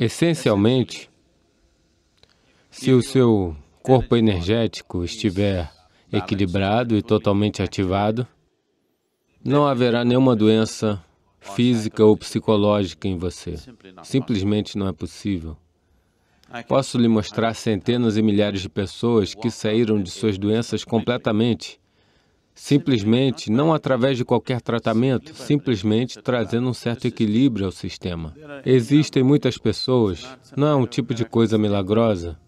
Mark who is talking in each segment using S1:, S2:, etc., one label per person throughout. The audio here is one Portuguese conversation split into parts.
S1: Essencialmente, se o seu corpo energético estiver equilibrado e totalmente ativado, não haverá nenhuma doença física ou psicológica em você. Simplesmente não é possível. Posso lhe mostrar centenas e milhares de pessoas que saíram de suas doenças completamente simplesmente, não através de qualquer tratamento, simplesmente trazendo um certo equilíbrio ao sistema. Existem muitas pessoas, não é um tipo de coisa milagrosa,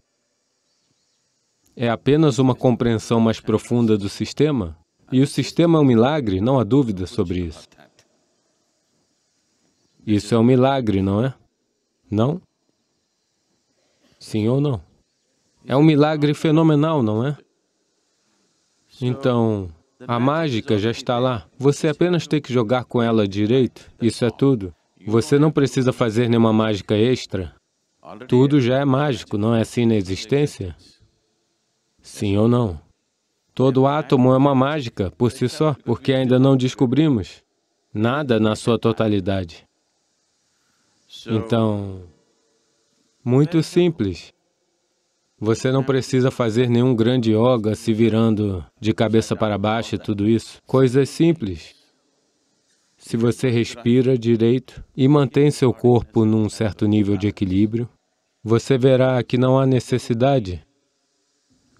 S1: é apenas uma compreensão mais profunda do sistema, e o sistema é um milagre, não há dúvida sobre isso. Isso é um milagre, não é? Não? Sim ou não? É um milagre fenomenal, não é? Então, a mágica já está lá. Você apenas tem que jogar com ela direito. Isso é tudo. Você não precisa fazer nenhuma mágica extra. Tudo já é mágico, não é assim na existência? Sim ou não? Todo átomo é uma mágica, por si só, porque ainda não descobrimos nada na sua totalidade. Então, muito simples. Você não precisa fazer nenhum grande yoga se virando de cabeça para baixo e tudo isso. Coisas simples. Se você respira direito e mantém seu corpo num certo nível de equilíbrio, você verá que não há necessidade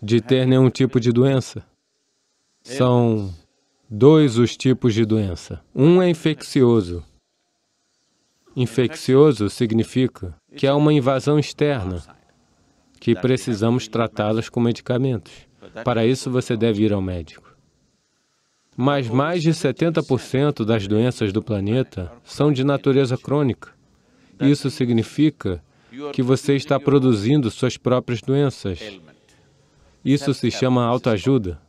S1: de ter nenhum tipo de doença. São dois os tipos de doença. Um é infeccioso. Infeccioso significa que há uma invasão externa que precisamos tratá-las com medicamentos. Para isso, você deve ir ao médico. Mas mais de 70% das doenças do planeta são de natureza crônica. Isso significa que você está produzindo suas próprias doenças. Isso se chama autoajuda.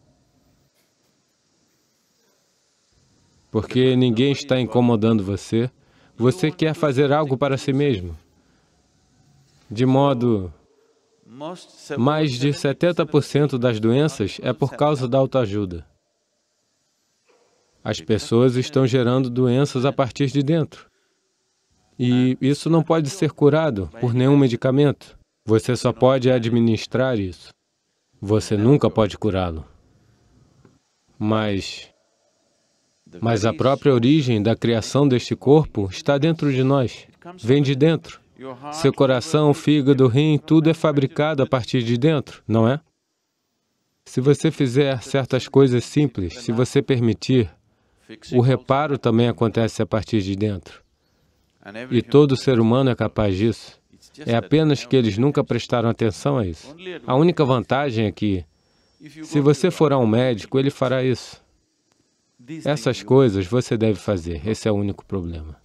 S1: Porque ninguém está incomodando você, você quer fazer algo para si mesmo. De modo mais de 70% das doenças é por causa da autoajuda. As pessoas estão gerando doenças a partir de dentro. E isso não pode ser curado por nenhum medicamento. Você só pode administrar isso. Você nunca pode curá-lo. Mas... Mas a própria origem da criação deste corpo está dentro de nós, vem de dentro. Seu coração, fígado, rim, tudo é fabricado a partir de dentro, não é? Se você fizer certas coisas simples, se você permitir, o reparo também acontece a partir de dentro. E todo ser humano é capaz disso. É apenas que eles nunca prestaram atenção a isso. A única vantagem é que, se você for a um médico, ele fará isso. Essas coisas você deve fazer, esse é o único problema.